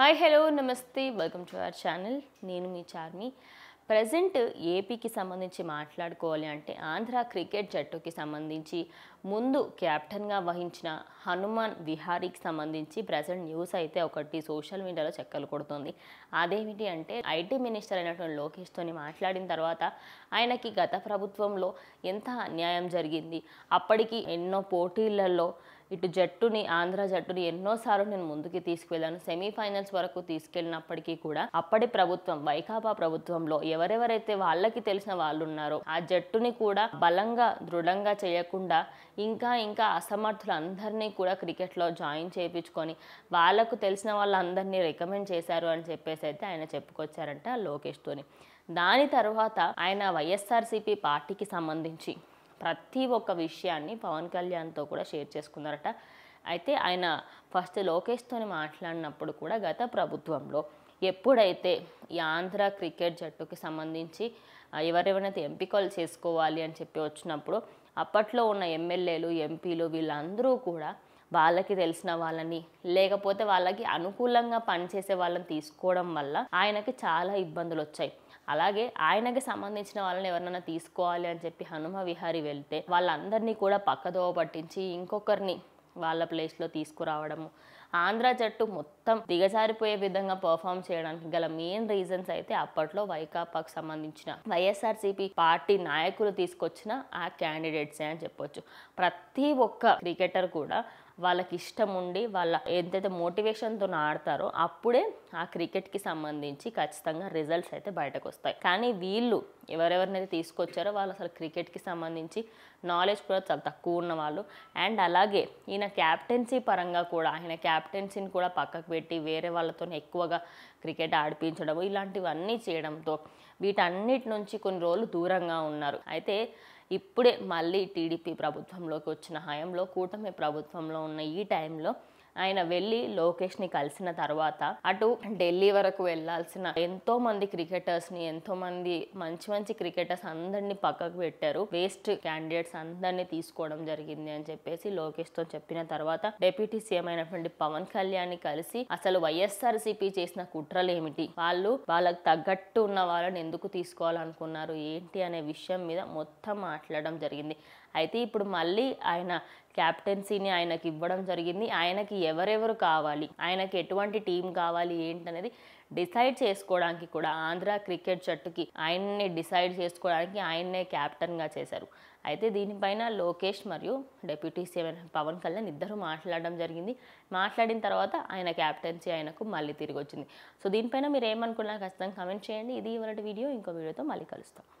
hi hello నమస్తే welcome to our channel నేను మీ చార్మి ప్రజెంట్ ఏపీకి సంబంధించి మాట్లాడుకోవాలి అంటే ఆంధ్ర క్రికెట్ జట్టుకి సంబంధించి ముందు క్యాప్టెన్గా వహించిన హనుమాన్ విహారీకి సంబంధించి ప్రజెంట్ న్యూస్ అయితే ఒకటి సోషల్ మీడియాలో చెక్కలు కొడుతుంది అదేమిటి అంటే ఐటీ మినిస్టర్ అయినటువంటి లోకేష్తోని మాట్లాడిన తర్వాత ఆయనకి గత ప్రభుత్వంలో ఎంత అన్యాయం జరిగింది అప్పటికి ఎన్నో పోటీలలో ఇటు జట్టుని ఆంధ్ర జట్టుని ఎన్నోసార్లు నేను ముందుకి తీసుకువెళ్ళాను సెమీఫైనల్స్ వరకు తీసుకెళ్ళినప్పటికీ కూడా అప్పటి ప్రభుత్వం వైకాపా ప్రభుత్వంలో ఎవరెవరైతే వాళ్ళకి తెలిసిన వాళ్ళు ఉన్నారో ఆ జట్టుని కూడా బలంగా దృఢంగా చేయకుండా ఇంకా ఇంకా అసమర్థులందరినీ కూడా క్రికెట్లో జాయిన్ చేయించుకొని వాళ్ళకు తెలిసిన వాళ్ళందరినీ రికమెండ్ చేశారు అని చెప్పేసి అయితే ఆయన చెప్పుకొచ్చారంట లోకేష్తోని దాని తర్వాత ఆయన వైఎస్ఆర్సీపీ పార్టీకి సంబంధించి ప్రతి ఒక్క విషయాన్ని పవన్ కళ్యాణ్తో కూడా షేర్ చేసుకున్నారట అయితే ఆయన ఫస్ట్ లోకేష్తో మాట్లాడినప్పుడు కూడా గత ప్రభుత్వంలో ఎప్పుడైతే ఈ ఆంధ్ర క్రికెట్ జట్టుకి సంబంధించి ఎవరెవరైతే ఎంపికలు చేసుకోవాలి అని చెప్పి వచ్చినప్పుడు అప్పట్లో ఉన్న ఎమ్మెల్యేలు ఎంపీలు వీళ్ళందరూ కూడా వాళ్ళకి తెలిసిన వాళ్ళని లేకపోతే వాళ్ళకి అనుకూలంగా పనిచేసే వాళ్ళని తీసుకోవడం వల్ల ఆయనకి చాలా ఇబ్బందులు వచ్చాయి అలాగే ఆయనకి సంబంధించిన వాళ్ళని ఎవరినైనా తీసుకోవాలి అని చెప్పి హనుమ విహారి వెళ్తే వాళ్ళందరినీ కూడా పక్కదోవ పట్టించి ఇంకొకరిని వాళ్ళ ప్లేస్లో తీసుకురావడము ఆంధ్ర జట్టు మొత్తం దిగజారిపోయే విధంగా పర్ఫామ్ చేయడానికి గల మెయిన్ రీజన్స్ అయితే అప్పట్లో వైకాపాకు సంబంధించిన వైఎస్ఆర్సీపీ పార్టీ నాయకులు తీసుకొచ్చిన ఆ క్యాండిడేట్సే అని చెప్పొచ్చు ప్రతి ఒక్క క్రికెటర్ కూడా వాళ్ళకి ఇష్టం ఉండి వాళ్ళ ఎంతైతే మోటివేషన్తో ఆడతారో అప్పుడే ఆ క్రికెట్కి సంబంధించి ఖచ్చితంగా రిజల్ట్స్ అయితే బయటకు వస్తాయి కానీ వీళ్ళు ఎవరెవరినైతే తీసుకొచ్చారో వాళ్ళు అసలు క్రికెట్కి సంబంధించి నాలెడ్జ్ కూడా చాలా తక్కువ ఉన్నవాళ్ళు అండ్ అలాగే ఈయన క్యాప్టెన్సీ పరంగా కూడా ఆయన క్యాప్టెన్సీని కూడా పక్కకు పెట్టి వేరే వాళ్ళతో ఎక్కువగా క్రికెట్ ఆడిపించడం ఇలాంటివన్నీ చేయడంతో వీటన్నిటి నుంచి కొన్ని రోజులు దూరంగా ఉన్నారు అయితే ఇప్పుడే మళ్ళీ టీడీపీ ప్రభుత్వంలోకి వచ్చిన హయాంలో కూటమి ప్రభుత్వంలో ఉన్న ఈ టైంలో ఆయన వెళ్ళి లోకేష్ని కలిసిన తర్వాత అటు ఢిల్లీ వరకు వెళ్లాల్సిన ఎంతో మంది క్రికెటర్స్ని ఎంతో మంది మంచి మంచి క్రికెటర్స్ అందరినీ పక్కకు పెట్టారు వేస్ట్ క్యాండిడేట్స్ అందరినీ తీసుకోవడం జరిగింది అని చెప్పేసి లోకేష్తో చెప్పిన తర్వాత డెప్యూటీ సీఎం అయినటువంటి పవన్ కళ్యాణ్ కలిసి అసలు వైఎస్ఆర్సీపీ చేసిన కుట్రలు ఏమిటి వాళ్ళు వాళ్ళకు తగ్గట్టు ఉన్న వాళ్ళని ఎందుకు తీసుకోవాలనుకున్నారు ఏంటి అనే విషయం మీద మొత్తం మాట్లాడడం జరిగింది అయితే ఇప్పుడు మళ్ళీ ఆయన క్యాప్టెన్సీని ఆయనకి ఇవ్వడం జరిగింది ఆయనకి ఎవరెవరు కావాలి ఆయనకి ఎటువంటి టీం కావాలి ఏంటనేది డిసైడ్ చేసుకోవడానికి కూడా ఆంధ్ర క్రికెట్ జట్టుకి ఆయన్నే డిసైడ్ చేసుకోవడానికి ఆయన్నే క్యాప్టెన్గా చేశారు అయితే దీనిపైన లోకేష్ మరియు డెప్యూటీ సీఎం పవన్ కళ్యాణ్ ఇద్దరు మాట్లాడడం జరిగింది మాట్లాడిన తర్వాత ఆయన క్యాప్టెన్సీ ఆయనకు మళ్ళీ తిరిగి వచ్చింది సో దీనిపైన మీరు ఏమనుకున్నా ఖచ్చితంగా కమెంట్ చేయండి ఇది ఇవాళ వీడియో ఇంకో వీడియోతో మళ్ళీ కలుస్తాం